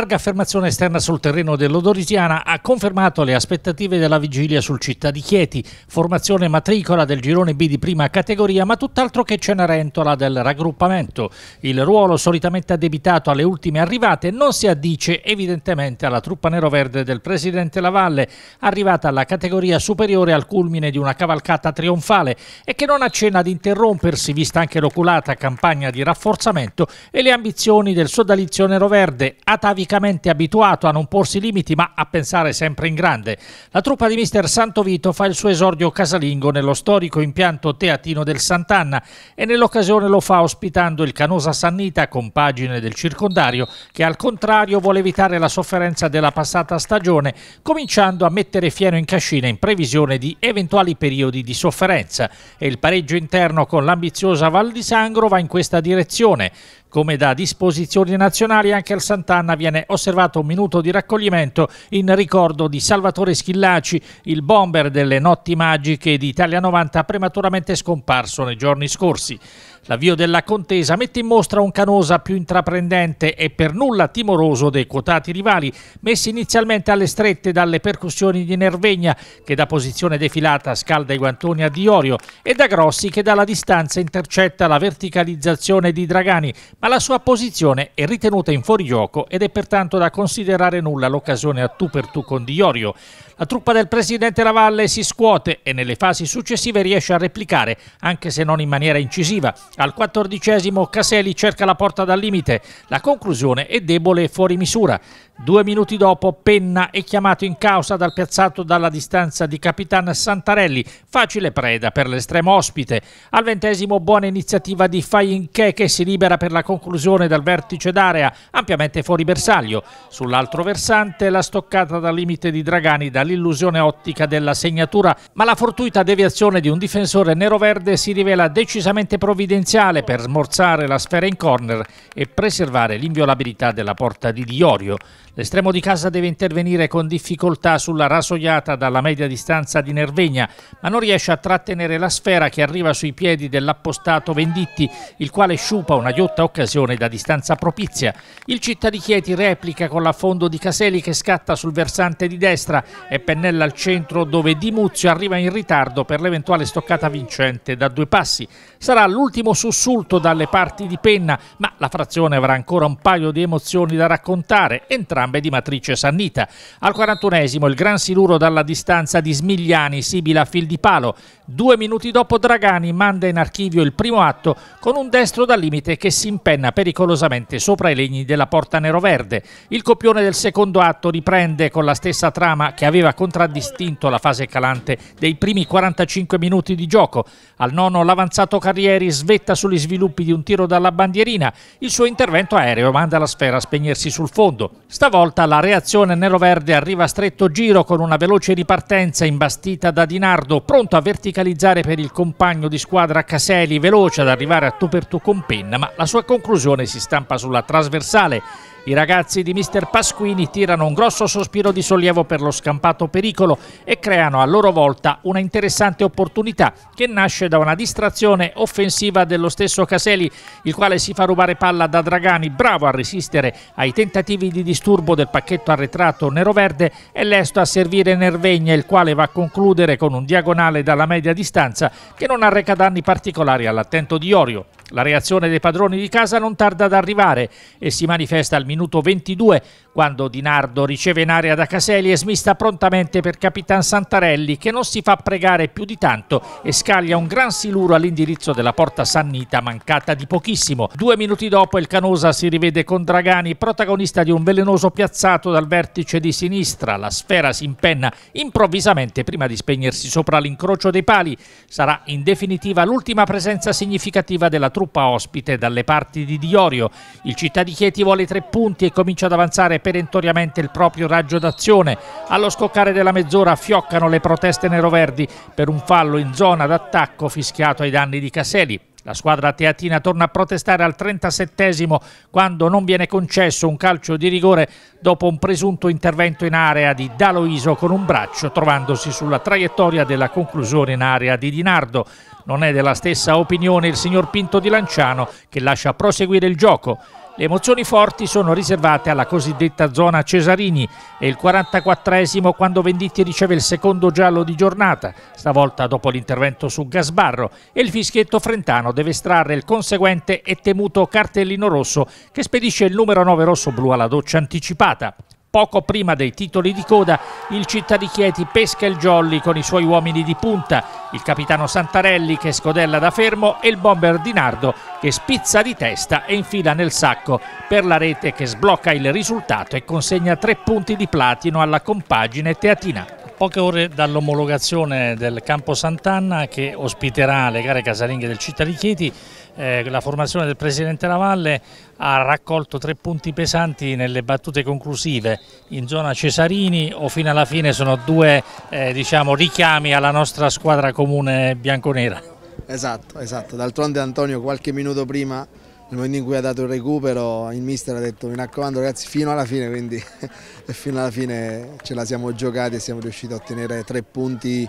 larga affermazione esterna sul terreno dell'Odorisiana ha confermato le aspettative della vigilia sul Città di Chieti, formazione matricola del girone B di prima categoria, ma tutt'altro che Cenerentola del raggruppamento. Il ruolo solitamente addebitato alle ultime arrivate non si addice evidentemente alla truppa nero-verde del presidente Lavalle, arrivata alla categoria superiore al culmine di una cavalcata trionfale e che non accenna ad interrompersi, vista anche l'oculata campagna di rafforzamento e le ambizioni del sodalizio nero-verde, atavico praticamente abituato a non porsi limiti ma a pensare sempre in grande. La truppa di mister Santovito fa il suo esordio casalingo nello storico impianto teatino del Sant'Anna e nell'occasione lo fa ospitando il Canosa Sannita, compagine del circondario, che al contrario vuole evitare la sofferenza della passata stagione, cominciando a mettere fieno in cascina in previsione di eventuali periodi di sofferenza e il pareggio interno con l'ambiziosa Val di Sangro va in questa direzione. Come da disposizioni nazionali anche al Sant'Anna viene osservato un minuto di raccoglimento in ricordo di Salvatore Schillaci, il bomber delle notti magiche di Italia 90 prematuramente scomparso nei giorni scorsi. L'avvio della contesa mette in mostra un Canosa più intraprendente e per nulla timoroso dei quotati rivali, messi inizialmente alle strette dalle percussioni di Nervegna, che da posizione defilata scalda i guantoni a Diorio, e da Grossi che dalla distanza intercetta la verticalizzazione di Dragani, ma la sua posizione è ritenuta in fuorigioco ed è pertanto da considerare nulla l'occasione a tu per tu con Diorio. La truppa del presidente Lavalle si scuote e nelle fasi successive riesce a replicare, anche se non in maniera incisiva. Al quattordicesimo Caseli cerca la porta dal limite. La conclusione è debole e fuori misura. Due minuti dopo Penna è chiamato in causa dal piazzato dalla distanza di Capitan Santarelli, facile preda per l'estremo ospite. Al ventesimo buona iniziativa di Fainche che si libera per la conclusione dal vertice d'area, ampiamente fuori bersaglio. Sull'altro versante la stoccata dal limite di Dragani dall'illusione ottica della segnatura, ma la fortuita deviazione di un difensore nero-verde si rivela decisamente provvidenziale per smorzare la sfera in corner e preservare l'inviolabilità della porta di Diorio. L'estremo di casa deve intervenire con difficoltà sulla rasoiata dalla media distanza di Nervegna, ma non riesce a trattenere la sfera che arriva sui piedi dell'appostato Venditti, il quale sciupa una ghiotta occasione da distanza propizia. Il città di Chieti replica con l'affondo di Caseli che scatta sul versante di destra e pennella al centro dove Di Muzio arriva in ritardo per l'eventuale stoccata vincente da due passi. Sarà l'ultimo sussulto dalle parti di Penna, ma la frazione avrà ancora un paio di emozioni da raccontare, entrambe entrambe di matrice sannita. Al 41esimo il gran siluro dalla distanza di Smigliani, Sibila fil di palo. Due minuti dopo Dragani manda in archivio il primo atto con un destro da limite che si impenna pericolosamente sopra i legni della porta nero-verde. Il copione del secondo atto riprende con la stessa trama che aveva contraddistinto la fase calante dei primi 45 minuti di gioco. Al nono l'avanzato Carrieri svetta sugli sviluppi di un tiro dalla bandierina. Il suo intervento aereo manda la sfera a spegnersi sul fondo. Stavolta la reazione nero-verde arriva a stretto giro con una veloce ripartenza imbastita da Dinardo, pronto a verticalizzare per il compagno di squadra Caseli, veloce ad arrivare a tu per tu con Penna, ma la sua conclusione si stampa sulla trasversale i ragazzi di Mister Pasquini tirano un grosso sospiro di sollievo per lo scampato pericolo e creano a loro volta una interessante opportunità che nasce da una distrazione offensiva dello stesso Caseli, il quale si fa rubare palla da Dragani, bravo a resistere ai tentativi di disturbo del pacchetto arretrato nero-verde e lesto a servire Nervegna, il quale va a concludere con un diagonale dalla media distanza che non arreca danni particolari all'attento di Orio. La reazione dei padroni di casa non tarda ad arrivare e si manifesta al minuto 22 quando Di Nardo riceve in area da Caselli e smista prontamente per Capitan Santarelli che non si fa pregare più di tanto e scaglia un gran siluro all'indirizzo della porta Sannita mancata di pochissimo. Due minuti dopo il Canosa si rivede con Dragani protagonista di un velenoso piazzato dal vertice di sinistra. La sfera si impenna improvvisamente prima di spegnersi sopra l'incrocio dei pali. Sarà in definitiva l'ultima presenza significativa della truppa ospite dalle parti di Diorio. Il città di Chieti vuole tre punti punti e comincia ad avanzare perentoriamente il proprio raggio d'azione. Allo scoccare della mezz'ora fioccano le proteste neroverdi per un fallo in zona d'attacco fischiato ai danni di Caselli. La squadra teatina torna a protestare al 37 quando non viene concesso un calcio di rigore dopo un presunto intervento in area di Daloiso con un braccio trovandosi sulla traiettoria della conclusione in area di Dinardo. Non è della stessa opinione il signor Pinto di Lanciano che lascia proseguire il gioco. Le emozioni forti sono riservate alla cosiddetta zona Cesarini e il 44esimo quando Venditti riceve il secondo giallo di giornata, stavolta dopo l'intervento su Gasbarro e il fischietto frentano deve estrarre il conseguente e temuto cartellino rosso che spedisce il numero 9 rosso-blu alla doccia anticipata. Poco prima dei titoli di coda, il Città di Chieti pesca il Jolly con i suoi uomini di punta, il capitano Santarelli che scodella da fermo e il bomber Di Nardo che spizza di testa e infila nel sacco per la rete che sblocca il risultato e consegna tre punti di platino alla compagine teatina poche ore dall'omologazione del campo Sant'Anna che ospiterà le gare casalinghe del Città di Chieti, eh, la formazione del Presidente Lavalle ha raccolto tre punti pesanti nelle battute conclusive in zona Cesarini o fino alla fine sono due eh, diciamo, richiami alla nostra squadra comune bianconera? Esatto, esatto. d'altronde Antonio qualche minuto prima nel momento in cui ha dato il recupero il mister ha detto mi raccomando ragazzi fino alla fine quindi fino alla fine ce la siamo giocati e siamo riusciti a ottenere tre punti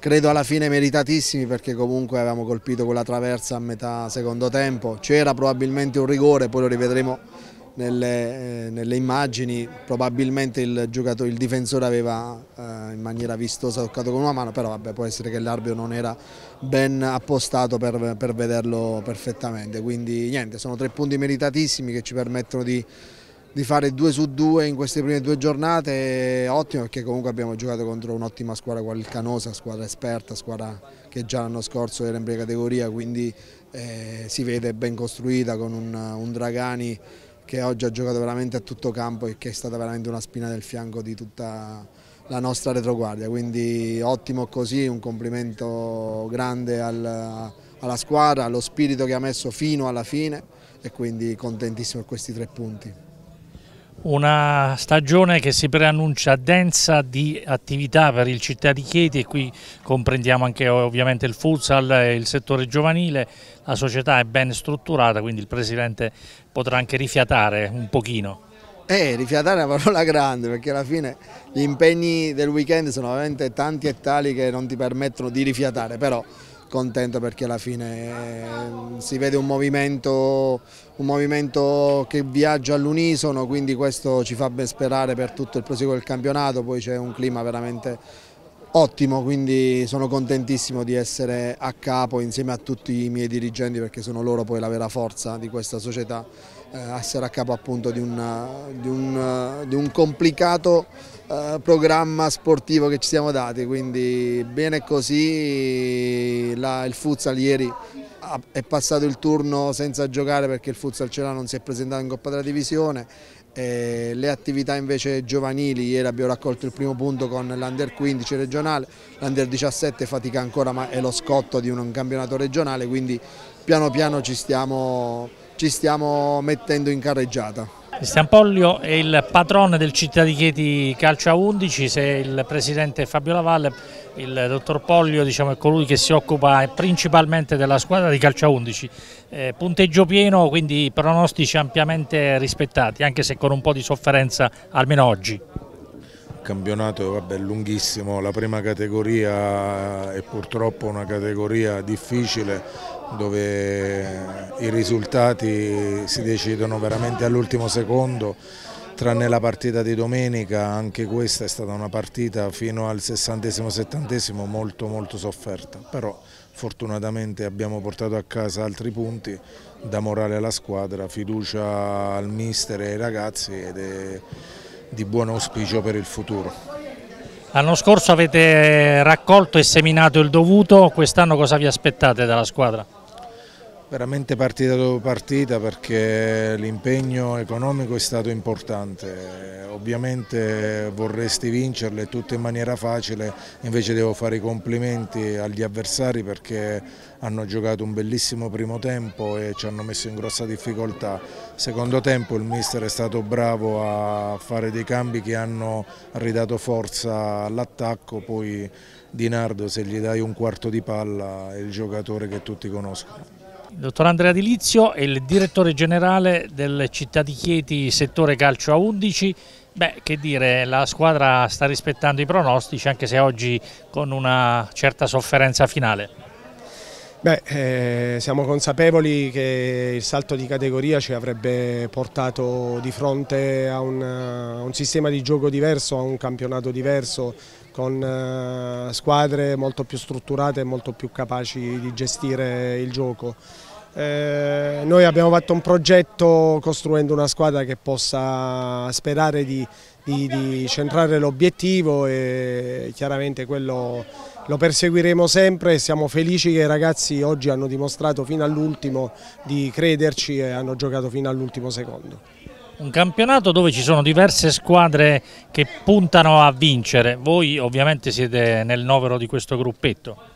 credo alla fine meritatissimi perché comunque avevamo colpito quella traversa a metà secondo tempo, c'era probabilmente un rigore, poi lo rivedremo nelle, eh, nelle immagini, probabilmente il, giocatore, il difensore aveva eh, in maniera vistosa toccato con una mano, però vabbè, può essere che l'arbio non era ben appostato per, per vederlo perfettamente, quindi niente, sono tre punti meritatissimi che ci permettono di di fare 2 su 2 in queste prime due giornate è ottimo perché comunque abbiamo giocato contro un'ottima squadra qual il Canosa, squadra esperta, squadra che già l'anno scorso era in prima categoria quindi eh, si vede ben costruita con un, un Dragani che oggi ha giocato veramente a tutto campo e che è stata veramente una spina del fianco di tutta la nostra retroguardia, quindi ottimo così, un complimento grande al, alla squadra, allo spirito che ha messo fino alla fine e quindi contentissimo per questi tre punti. Una stagione che si preannuncia densa di attività per il città di Chieti e qui comprendiamo anche ovviamente il futsal e il settore giovanile, la società è ben strutturata quindi il Presidente potrà anche rifiatare un pochino. Eh, rifiatare è una parola grande perché alla fine gli impegni del weekend sono veramente tanti e tali che non ti permettono di rifiatare però contento perché alla fine eh, si vede un movimento, un movimento che viaggia all'unisono, quindi questo ci fa ben sperare per tutto il proseguo del campionato, poi c'è un clima veramente ottimo, quindi sono contentissimo di essere a capo insieme a tutti i miei dirigenti perché sono loro poi la vera forza di questa società, eh, essere a capo appunto di, una, di, un, di un, complicato eh, programma sportivo che ci siamo dati, quindi bene così, la, il futsal ieri è passato il turno senza giocare perché il futsal Celano non si è presentato in Coppa della Divisione eh, le attività invece giovanili, ieri abbiamo raccolto il primo punto con l'Under 15 regionale, l'Under 17 fatica ancora ma è lo scotto di un, campionato regionale, quindi piano piano ci stiamo, ci stiamo mettendo in carreggiata. Cristian Pollio è il patrone del Città di Chieti Calcio a 11, se il presidente Fabio Lavalle, il dottor Pollio diciamo, è colui che si occupa principalmente della squadra di calcio a 11. Eh, punteggio pieno, quindi pronostici ampiamente rispettati, anche se con un po' di sofferenza almeno oggi campionato vabbè, è lunghissimo, la prima categoria è purtroppo una categoria difficile dove i risultati si decidono veramente all'ultimo secondo tranne la partita di domenica, anche questa è stata una partita fino al 60-70 molto molto sofferta, però fortunatamente abbiamo portato a casa altri punti, da morale alla squadra, fiducia al mister e ai ragazzi ed è di buon auspicio per il futuro. L'anno scorso avete raccolto e seminato il dovuto, quest'anno cosa vi aspettate dalla squadra? Veramente partita dopo partita perché l'impegno economico è stato importante, ovviamente vorresti vincerle tutte in maniera facile, invece devo fare i complimenti agli avversari perché hanno giocato un bellissimo primo tempo e ci hanno messo in grossa difficoltà. Secondo tempo il mister è stato bravo a fare dei cambi che hanno ridato forza all'attacco, poi Di Nardo se gli dai un quarto di palla è il giocatore che tutti conoscono dottor Andrea Dilizio è il direttore generale del Città di Chieti settore calcio a 11. Beh, che dire, la squadra sta rispettando i pronostici anche se oggi con una certa sofferenza finale. Beh, eh, siamo consapevoli che il salto di categoria ci avrebbe portato di fronte a un, a un sistema di gioco diverso, a un campionato diverso, con eh, squadre molto più strutturate e molto più capaci di gestire il gioco. Eh, noi abbiamo fatto un progetto costruendo una squadra che possa sperare di, di, di centrare l'obiettivo e chiaramente quello lo perseguiremo sempre e siamo felici che i ragazzi oggi hanno dimostrato fino all'ultimo di crederci e hanno giocato fino all'ultimo secondo un campionato dove ci sono diverse squadre che puntano a vincere, voi ovviamente siete nel novero di questo gruppetto.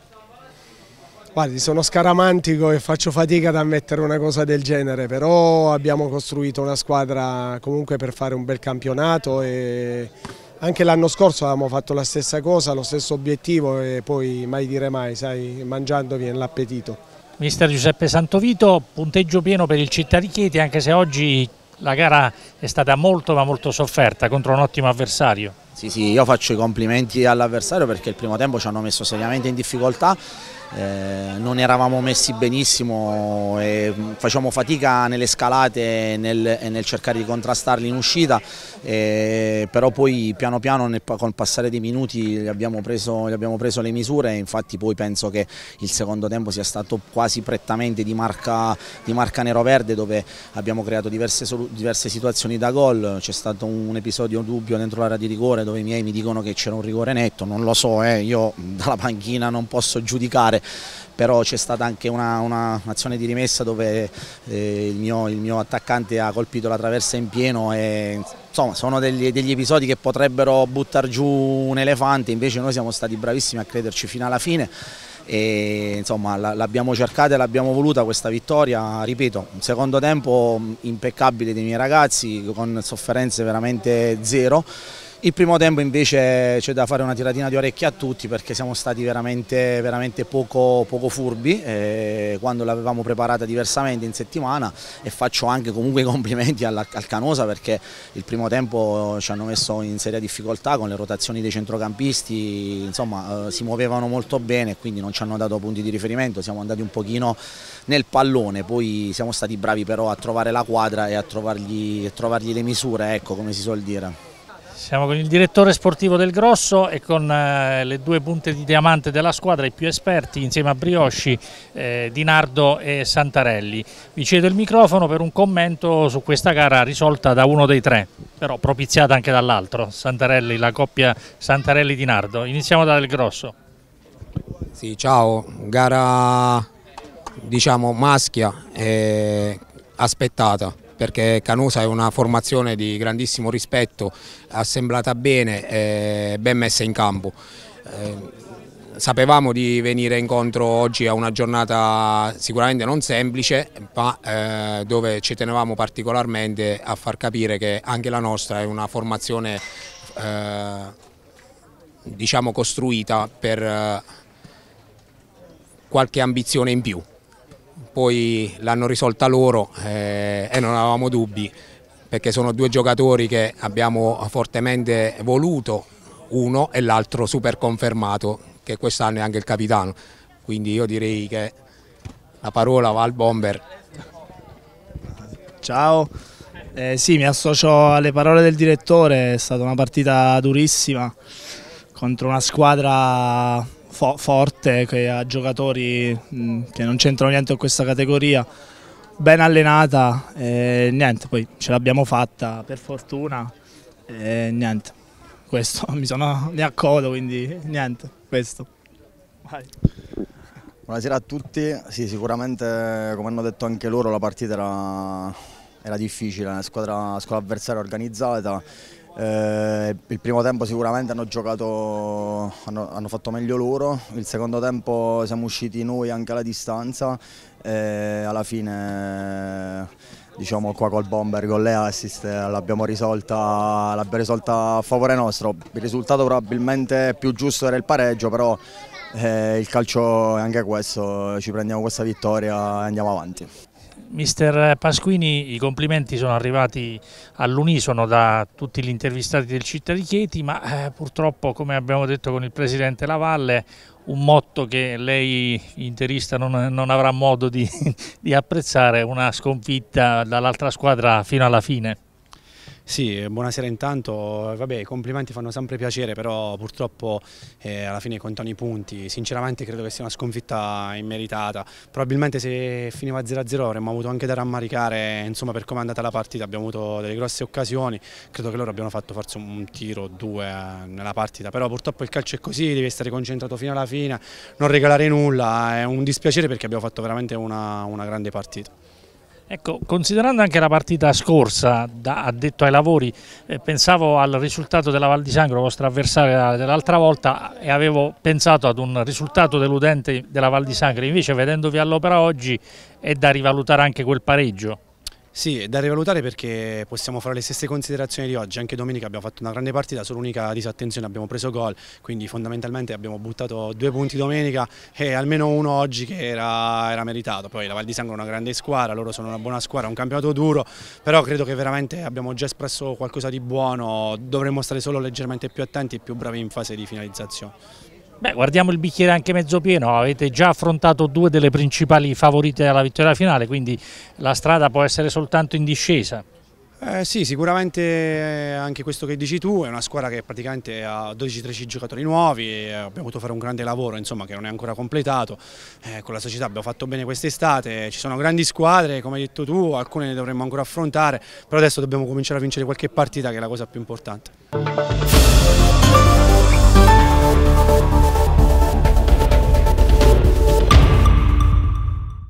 Guardi, sono scaramantico e faccio fatica ad ammettere una cosa del genere, però abbiamo costruito una squadra comunque per fare un bel campionato e anche l'anno scorso avevamo fatto la stessa cosa, lo stesso obiettivo e poi mai dire mai, sai, mangiando viene l'appetito. Mister Giuseppe Santovito, punteggio pieno per il Città di Chieti, anche se oggi la gara è stata molto ma molto sofferta contro un ottimo avversario. Sì, sì, io faccio i complimenti all'avversario perché il primo tempo ci hanno messo seriamente in difficoltà eh, non eravamo messi benissimo e facciamo fatica nelle scalate e nel, e nel cercare di contrastarli in uscita, eh, però poi piano piano nel, col passare dei minuti gli abbiamo, preso, gli abbiamo preso le misure, infatti poi penso che il secondo tempo sia stato quasi prettamente di marca, di marca nero-verde dove abbiamo creato diverse, diverse situazioni da gol, c'è stato un episodio dubbio dentro l'area di rigore dove i miei mi dicono che c'era un rigore netto, non lo so, eh, io dalla panchina non posso giudicare, però c'è stata anche un'azione una di rimessa dove eh, il, mio, il, mio, attaccante ha colpito la traversa in pieno e insomma sono degli, degli episodi che potrebbero buttare giù un elefante, invece noi siamo stati bravissimi a crederci fino alla fine e insomma l'abbiamo cercata e l'abbiamo voluta questa vittoria, ripeto, un secondo tempo impeccabile dei miei ragazzi con sofferenze veramente zero il primo tempo invece c'è da fare una tiratina di orecchie a tutti perché siamo stati veramente, veramente poco, poco, furbi eh, quando l'avevamo preparata diversamente in settimana e faccio anche comunque i complimenti alla, al Canosa perché il primo tempo ci hanno messo in seria difficoltà con le rotazioni dei centrocampisti, insomma eh, si muovevano molto bene e quindi non ci hanno dato punti di riferimento, siamo andati un pochino nel pallone, poi siamo stati bravi però a trovare la quadra e a trovargli, a trovargli le misure, ecco come si suol dire. Siamo con il direttore sportivo del Grosso e con eh, le due punte di diamante della squadra, i più esperti, insieme a Briosci, eh, Di Nardo e Santarelli. Vi cedo il microfono per un commento su questa gara risolta da uno dei tre, però propiziata anche dall'altro, Santarelli, la coppia Santarelli-Di Nardo. Iniziamo Del Grosso. Sì, ciao, gara diciamo maschia e aspettata perché Canosa è una formazione di grandissimo rispetto, assemblata bene e eh, ben messa in campo. Eh, sapevamo di venire incontro oggi a una giornata sicuramente non semplice, ma eh, dove ci tenevamo particolarmente a far capire che anche la nostra è una formazione diciamo costruita per qualche ambizione in più poi l'hanno risolta loro eh, e non avevamo dubbi perché sono due giocatori che abbiamo fortemente voluto, uno e l'altro super confermato, che quest'anno è anche il capitano. Quindi io direi che la parola va al bomber. Ciao, eh, sì mi associo alle parole del direttore, è stata una partita durissima contro una squadra fo forte, che ha giocatori mh, mm, che non c'entrano niente con questa categoria, ben allenata e niente, poi ce l'abbiamo fatta per fortuna e niente, questo mi, sono, mi accodo quindi niente, questo. Vai. Buonasera a tutti, sì sicuramente come hanno detto anche loro la partita era, era difficile, una squadra, squadra avversaria organizzata eh, il primo tempo sicuramente hanno giocato, hanno, hanno, fatto meglio loro, il secondo tempo siamo usciti noi anche alla distanza e eh, alla fine diciamo qua col bomber, con le assist l'abbiamo risolta, risolta, a favore nostro. Il risultato probabilmente più giusto era il pareggio, però eh, il calcio è anche questo, ci prendiamo questa vittoria e andiamo avanti. Mister Pasquini, i complimenti sono arrivati all'unisono da tutti gli intervistati del Città di Chieti, ma eh, purtroppo, come abbiamo detto con il Presidente Lavalle, un motto che lei interista non, non avrà modo di, di apprezzare, una sconfitta dall'altra squadra fino alla fine. Sì, buonasera intanto, vabbè i complimenti fanno sempre piacere però purtroppo eh, alla fine contano i punti, sinceramente credo che sia una sconfitta immeritata, probabilmente se finiva 0-0 avremmo avuto anche da rammaricare insomma, per come è andata la partita, abbiamo avuto delle grosse occasioni, credo che loro abbiano fatto forse un tiro o due eh, nella partita, però purtroppo il calcio è così, devi stare concentrato fino alla fine, non regalare nulla, è un dispiacere perché abbiamo fatto veramente una, una grande partita. Ecco, considerando anche la partita scorsa, da addetto ai lavori, eh, pensavo al risultato della Val di Sangro, vostra avversaria dell'altra volta, e avevo pensato ad un risultato deludente della Val di Sangro, invece vedendovi all'opera oggi è da rivalutare anche quel pareggio. Sì, è da rivalutare perché possiamo fare le stesse considerazioni di oggi, anche domenica abbiamo fatto una grande partita, solo unica disattenzione abbiamo preso gol, quindi fondamentalmente abbiamo buttato due punti domenica e almeno uno oggi che era, era meritato, poi la Val di Sangro è una grande squadra, loro sono una buona squadra, un campionato duro, però credo che veramente abbiamo già espresso qualcosa di buono, dovremmo stare solo leggermente più attenti e più bravi in fase di finalizzazione. Beh, guardiamo il bicchiere anche mezzo pieno, avete già affrontato due delle principali favorite alla vittoria finale, quindi la strada può essere soltanto in discesa. Eh sì, sicuramente eh, anche questo che dici tu, è una squadra che praticamente ha 12-13 giocatori nuovi, eh, abbiamo potuto fare un grande lavoro insomma, che non è ancora completato, eh, con la società abbiamo fatto bene quest'estate, ci sono grandi squadre come hai detto tu, alcune ne dovremmo ancora affrontare, però adesso dobbiamo cominciare a vincere qualche partita che è la cosa più importante.